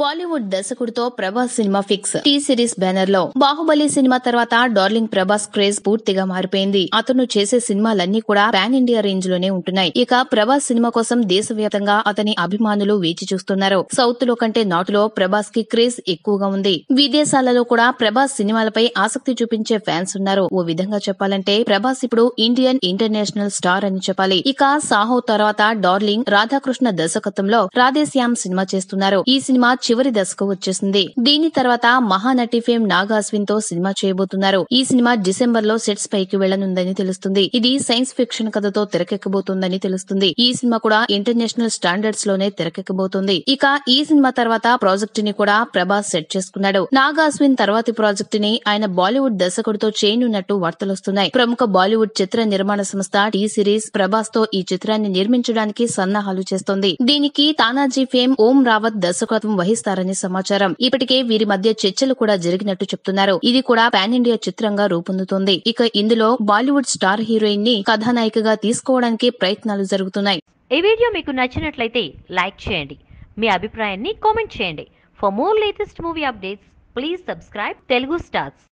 బాలీవుడ్ దర్శకుడితో Prabhas cinema fix T series banner లో Baahubali cinema తర్వాత డార్లింగ్ ప్రభాస్ క్రేజ్ పూర్తిగా మారిపోయింది అతను చేసే సినిమాలన్నీ కూడా పాన్ ఇండియా రేంజ్ లోనే ఉంటున్నాయి ఇక ప్రభాస్ సినిమా కోసం దేశవ్యాప్తంగా అతని అభిమానులు వేచి చూస్తున్నారు సౌత్ లో కంటే నార్త్ లో ప్రభాస్ కి క్రేజ్ ఎక్కువగా ఉంది విదేశాలలో కూడా ప్రభాస్ సినిమాలపై ఆసక్తి చూపించే ఫ్యాన్స్ ఉన్నారు ఓ విధంగా చెప్పాలంటే ప్రభాస్ ఇప్పుడు ఇండియన్ ఇంటర్నేషనల్ స్టార్ అని చెప్పాలి ఇక సాహో తర్వాత డార్లింగ్ రాధాకృష్ణ దర్శకత్వంలో రాధేశ్యామ్ సినిమా చేస్తున్నారు ఈ సినిమా చివరి దశకు వచ్చేసింది దీని తర్వాత మహానటి ఫేమ్ నాగా తో సినిమా చేయబోతున్నారు ఈ సినిమా డిసెంబర్ లో సెట్స్ పైకి వెళ్లనుందని తెలుస్తుంది ఇది సైన్స్ ఫిక్షన్ కథతో తెరకెక్కబోతుందని తెలుస్తుంది ఈ సినిమా కూడా ఇంటర్నేషనల్ స్టాండర్డ్స్ లోనే తెరకెక్కబోతుంది ఇక ఈ సినిమా తర్వాత ప్రాజెక్ట్ ని కూడా ప్రభాస్ సెట్ చేసుకున్నాడు నాగా తర్వాతి ప్రాజెక్ట్ ని ఆయన బాలీవుడ్ దర్శకుడితో చేయనున్నట్టు వార్తలు వస్తున్నాయి ప్రముఖ బాలీవుడ్ చిత్ర నిర్మాణ సంస్థ టీ సిరీస్ ప్రభాస్ తో ఈ చిత్రాన్ని నిర్మించడానికి సన్నాహాలు చేస్తోంది దీనికి తానాజీ ఫేమ్ ఓం రావత్ దర్శకత్వం వహిస్తారని సమాచారం ఇప్పటికే వీరి మధ్య చర్చలు కూడా జరిగినట్టు చెప్తున్నారు ఇది కూడా పాన్ ఇండియా చిత్రంగా రూపొందుతోంది ఇక ఇందులో బాలీవుడ్ స్టార్ హీరోయిన్ ని కథానాయికగా తీసుకోవడానికి ప్రయత్నాలు జరుగుతున్నాయి ఈ వీడియో మీకు నచ్చినట్లయితే లైక్ చేయండి మీ అభిప్రాయాన్ని కామెంట్ చేయండి for more latest movie updates please subscribe Telugu stars